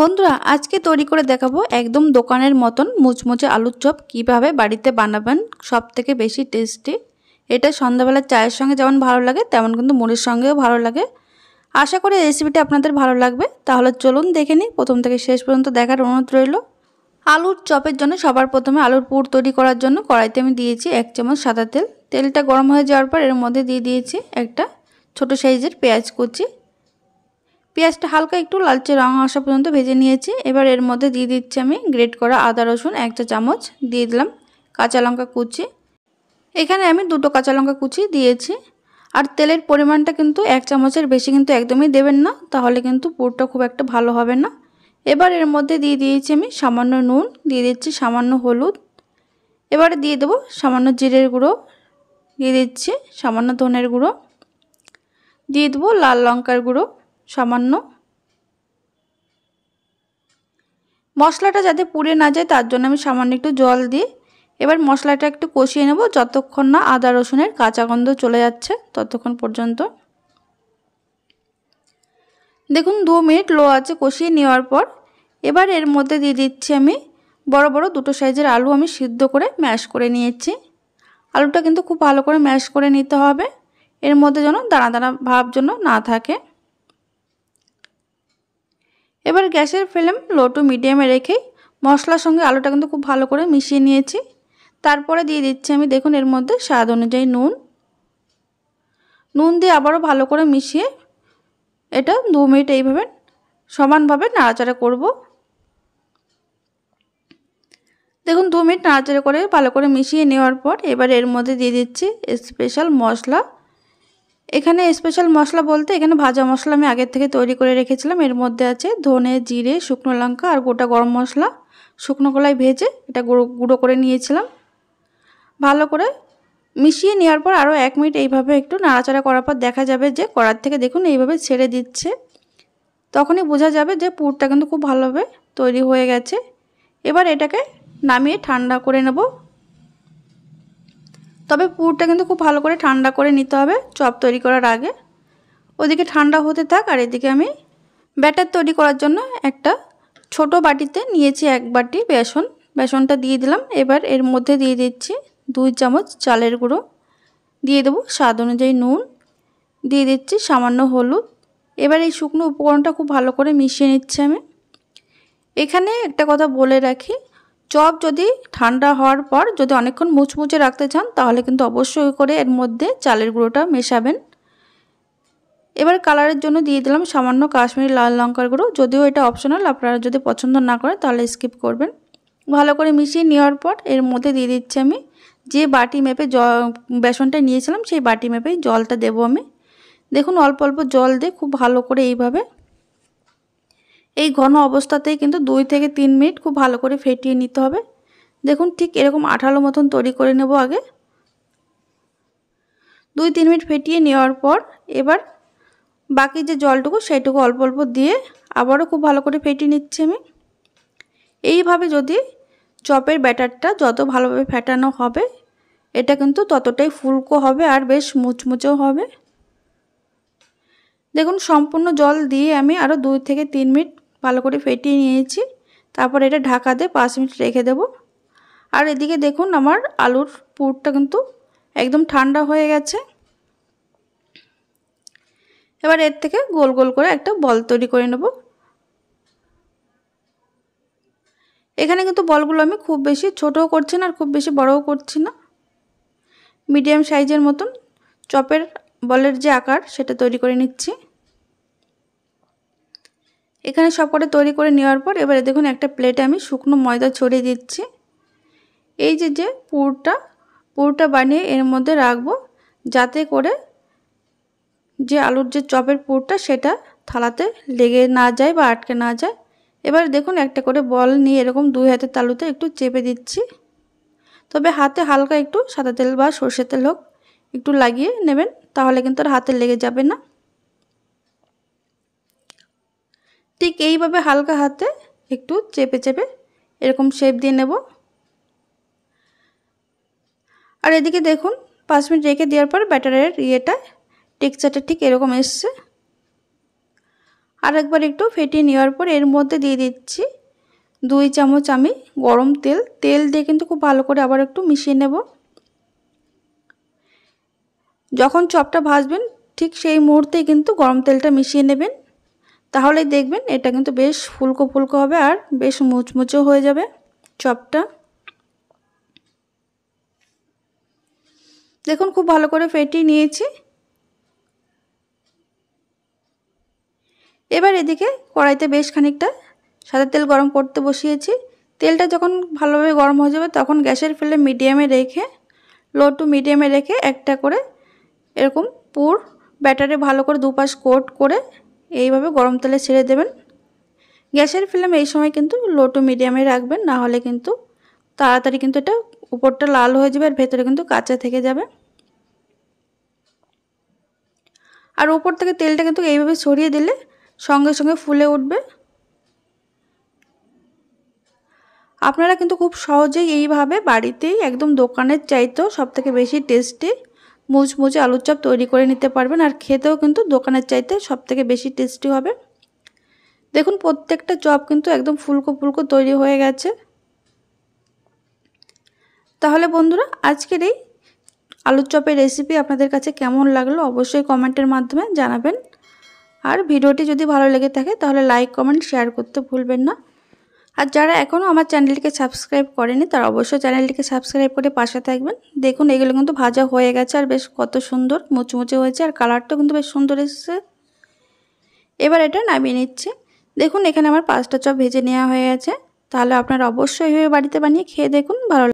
বন্ধুরা আজকে তৈরি করে দেখাবো একদম দোকানের মতন মুচমুচে আলুর চপ কীভাবে বাড়িতে বানাবেন সব থেকে বেশি টেস্টি এটা সন্ধ্যাবেলা চায়ের সঙ্গে যেমন ভালো লাগে তেমন কিন্তু মুড়ির সঙ্গেও ভালো লাগে আশা করি রেসিপিটা আপনাদের ভালো লাগবে তাহলে চলুন দেখে নিই প্রথম থেকে শেষ পর্যন্ত দেখার অনুরোধ রইল আলুর চপের জন্য সবার প্রথমে আলুর পুর তৈরি করার জন্য কড়াইতে আমি দিয়েছি এক চামচ সাদা তেল তেলটা গরম হয়ে যাওয়ার পর এর মধ্যে দিয়ে দিয়েছি একটা ছোট সাইজের পেঁয়াজ কুচি পেঁয়াজটা হালকা একটু লালচে রঙ আসা পর্যন্ত ভেজে নিয়েছি এবার এর মধ্যে দিয়ে দিচ্ছি আমি গ্রেট করা আদা রসুন একটা চামচ দিয়ে দিলাম কাঁচা লঙ্কা কুচি এখানে আমি দুটো কাঁচা লঙ্কা কুচি দিয়েছি আর তেলের পরিমাণটা কিন্তু এক চামচের বেশি কিন্তু একদমই দেবেন না তাহলে কিন্তু পুরটা খুব একটা ভালো হবে না এবার এর মধ্যে দিয়ে দিয়েছি আমি সামান্য নুন দিয়ে দিচ্ছি সামান্য হলুদ এবারে দিয়ে দেবো সামান্য জিরের গুঁড়ো দিয়ে দিচ্ছি সামান্য ধনের গুঁড়ো দিয়ে দেবো লাল লঙ্কার গুঁড়ো সামান্য মশলাটা যাতে পুড়ে না যায় তার জন্য আমি সামান্য একটু জল দিই এবার মশলাটা একটু কষিয়ে নেব যতক্ষণ না আদা রসুনের কাঁচা গন্ধ চলে যাচ্ছে ততক্ষণ পর্যন্ত দেখুন দু মিনিট লো আছে কষিয়ে নেওয়ার পর এবার এর মধ্যে দিয়ে দিচ্ছি আমি বড় বড় দুটো সাইজের আলু আমি সিদ্ধ করে ম্যাশ করে নিয়েছি আলুটা কিন্তু খুব ভালো করে ম্যাশ করে নিতে হবে এর মধ্যে যেন দানা দানা ভাব যেন না থাকে এবার গ্যাসের ফ্লেম লো টু মিডিয়ামে রেখে মশলার সঙ্গে আলুটা কিন্তু খুব ভালো করে মিশিয়ে নিয়েছি তারপরে দিয়ে দিচ্ছি আমি দেখুন এর মধ্যে স্বাদ অনুযায়ী নুন নুন দিয়ে আবারও ভালো করে মিশিয়ে এটা দু মিনিট এইভাবে সমানভাবে নাড়াচাড়া করব দেখুন দু মিনিট নাড়াচাড়া করে ভালো করে মিশিয়ে নেওয়ার পর এবার এর মধ্যে দিয়ে দিচ্ছি স্পেশাল মশলা এখানে স্পেশাল মশলা বলতে এখানে ভাজা মশলা আমি আগের থেকে তৈরি করে রেখেছিলাম এর মধ্যে আছে ধনে জিরে শুকনো লঙ্কা আর গোটা গরম মশলা শুকনো কলাই ভেজে এটা গুঁড়ো গুঁড়ো করে নিয়েছিলাম ভালো করে মিশিয়ে নেওয়ার পর আরও এক মিনিট এইভাবে একটু নাড়াচাড়া করার পর দেখা যাবে যে কড়ার থেকে দেখুন এইভাবে ছেড়ে দিচ্ছে তখনই বোঝা যাবে যে পুরটা কিন্তু খুব ভালোভাবে তৈরি হয়ে গেছে এবার এটাকে নামিয়ে ঠান্ডা করে নেব তবে পুরটা কিন্তু খুব ভালো করে ঠান্ডা করে নিতে হবে চপ তৈরি করার আগে ওদিকে ঠান্ডা হতে থাক আর এদিকে আমি ব্যাটার তৈরি করার জন্য একটা ছোট বাটিতে নিয়েছি এক বাটি বেসন বেসনটা দিয়ে দিলাম এবার এর মধ্যে দিয়ে দিচ্ছি দুই চামচ চালের গুঁড়ো দিয়ে দেবো স্বাদ অনুযায়ী নুন দিয়ে দিচ্ছি সামান্য হলুদ এবার এই শুকনো উপকরণটা খুব ভালো করে মিশিয়ে নিচ্ছি আমি এখানে একটা কথা বলে রাখি চপ যদি ঠান্ডা হওয়ার পর যদি অনেকক্ষণ মুচমুচে রাখতে চান তাহলে কিন্তু অবশ্যই করে এর মধ্যে চালের গুঁড়োটা মেশাবেন এবার কালারের জন্য দিয়ে দিলাম সামান্য কাশ্মীরি লাল লঙ্কার গুঁড়ো যদিও এটা অপশনাল আপনারা যদি পছন্দ না করেন তাহলে স্কিপ করবেন ভালো করে মিশিয়ে নেওয়ার পর এর মধ্যে দিয়ে দিচ্ছি আমি যে বাটি মেপে বেসনটা নিয়েছিলাম সেই বাটি মেপেই জলটা দেব আমি দেখুন অল্প অল্প জল দিয়ে খুব ভালো করে এইভাবে এই ঘন অবস্থাতেই কিন্তু দুই থেকে তিন মিনিট খুব ভালো করে ফেটিয়ে নিতে হবে দেখুন ঠিক এরকম আঠালো মতন তৈরি করে নেব আগে দুই তিন মিনিট ফেটিয়ে নেওয়ার পর এবার বাকি যে জলটুকু সেইটুকু অল্প অল্প দিয়ে আবারও খুব ভালো করে ফেটিয়ে নিচ্ছি আমি এইভাবে যদি চপের ব্যাটারটা যত ভালোভাবে ফেটানো হবে এটা কিন্তু ততটাই ফুলকো হবে আর বেশ মুচমুচেও হবে দেখুন সম্পূর্ণ জল দিয়ে আমি আরও দুই থেকে তিন মিনিট ভালো করে ফেটিয়ে নিয়েছি তারপর এটা ঢাকা দিয়ে পাঁচ মিনিট রেখে দেব আর এদিকে দেখুন আমার আলুর পুরটা কিন্তু একদম ঠান্ডা হয়ে গেছে এবার এর থেকে গোল গোল করে একটা বল তৈরি করে নেব এখানে কিন্তু বলগুলো আমি খুব বেশি ছোটও করছি না আর খুব বেশি বড়ও করছি না মিডিয়াম সাইজের মতন চপের বলের যে আকার সেটা তৈরি করে নিচ্ছি এখানে সবকটা তৈরি করে নেওয়ার পর এবারে দেখুন একটা প্লেটে আমি শুকনো ময়দা ছড়িয়ে দিচ্ছি এই যে যে পুরটা পুরটা বানিয়ে এর মধ্যে রাখবো যাতে করে যে আলুর যে চপের পুরটা সেটা থালাতে লেগে না যায় বা আটকে না যায় এবার দেখুন একটা করে বল নিয়ে এরকম দুই হাতের তালুতে একটু চেপে দিচ্ছি তবে হাতে হালকা একটু সাদা তেল বা সর্ষে তেল হোক একটু লাগিয়ে নেবেন তাহলে কিন্তু আর হাতে লেগে যাবে না ঠিক এইভাবে হালকা হাতে একটু চেপে চেপে এরকম শেপ দিয়ে নেব আর এদিকে দেখুন পাঁচ মিনিট রেখে দেওয়ার পর ব্যাটারের ইয়েটা টেক্সচারটা ঠিক এরকম এসছে আর একবার একটু ফেটিয়ে নেওয়ার পর এর মধ্যে দিয়ে দিচ্ছি দুই চামচ আমি গরম তেল তেল দিয়ে কিন্তু খুব ভালো করে আবার একটু মিশিয়ে নেব যখন চপটা ভাজবেন ঠিক সেই মুহূর্তে কিন্তু গরম তেলটা মিশিয়ে নেবেন তাহলেই দেখবেন এটা কিন্তু বেশ ফুলকো ফুলকো হবে আর বেশ মুচমুচো হয়ে যাবে চপটা দেখুন খুব ভালো করে ফেটিয়ে নিয়েছি এবার এদিকে কড়াইতে বেশ খানিকটা সাদা তেল গরম করতে বসিয়েছি তেলটা যখন ভালোভাবে গরম হয়ে যাবে তখন গ্যাসের ফেলে মিডিয়ামে রেখে লো টু মিডিয়ামে রেখে একটা করে এরকম পুর ব্যাটারে ভালো করে দুপাশ কোট করে এইভাবে গরম তেলে ছেড়ে দেবেন গ্যাসের ফ্লেম এই সময় কিন্তু লো টু মিডিয়ামে রাখবেন না হলে কিন্তু তাড়াতাড়ি কিন্তু এটা উপরটা লাল হয়ে যাবে আর ভেতরে কিন্তু কাঁচা থেকে যাবে আর উপর থেকে তেলটা কিন্তু এইভাবে ছড়িয়ে দিলে সঙ্গে সঙ্গে ফুলে উঠবে আপনারা কিন্তু খুব সহজেই এইভাবে বাড়িতেই একদম দোকানের চাইতেও সবথেকে বেশি টেস্টি মুচমুচে আলুর চপ তৈরি করে নিতে পারবেন আর খেতেও কিন্তু দোকানের চাইতে সবথেকে বেশি টেস্টি হবে দেখুন প্রত্যেকটা চপ কিন্তু একদম ফুলকো ফুলকো তৈরি হয়ে গেছে তাহলে বন্ধুরা আজকের এই আলুর চপের রেসিপি আপনাদের কাছে কেমন লাগলো অবশ্যই কমেন্টের মাধ্যমে জানাবেন আর ভিডিওটি যদি ভালো লেগে থাকে তাহলে লাইক কমেন্ট শেয়ার করতে ভুলবেন না আর যারা এখনও আমার চ্যানেলটিকে সাবস্ক্রাইব করেনি তারা অবশ্যই চ্যানেলটিকে সাবস্ক্রাইব করে পাশে থাকবেন দেখুন এগুলো কিন্তু ভাজা হয়ে গেছে আর বেশ কত সুন্দর মুচমুচে হয়েছে আর কালারটাও কিন্তু বেশ সুন্দর এসেছে এবার এটা নামিয়ে নিচ্ছি দেখুন এখানে আমার পাঁচটা চপ ভেজে নেওয়া হয়ে গেছে তাহলে আপনারা অবশ্যই বাড়িতে বানিয়ে খেয়ে দেখুন ভালো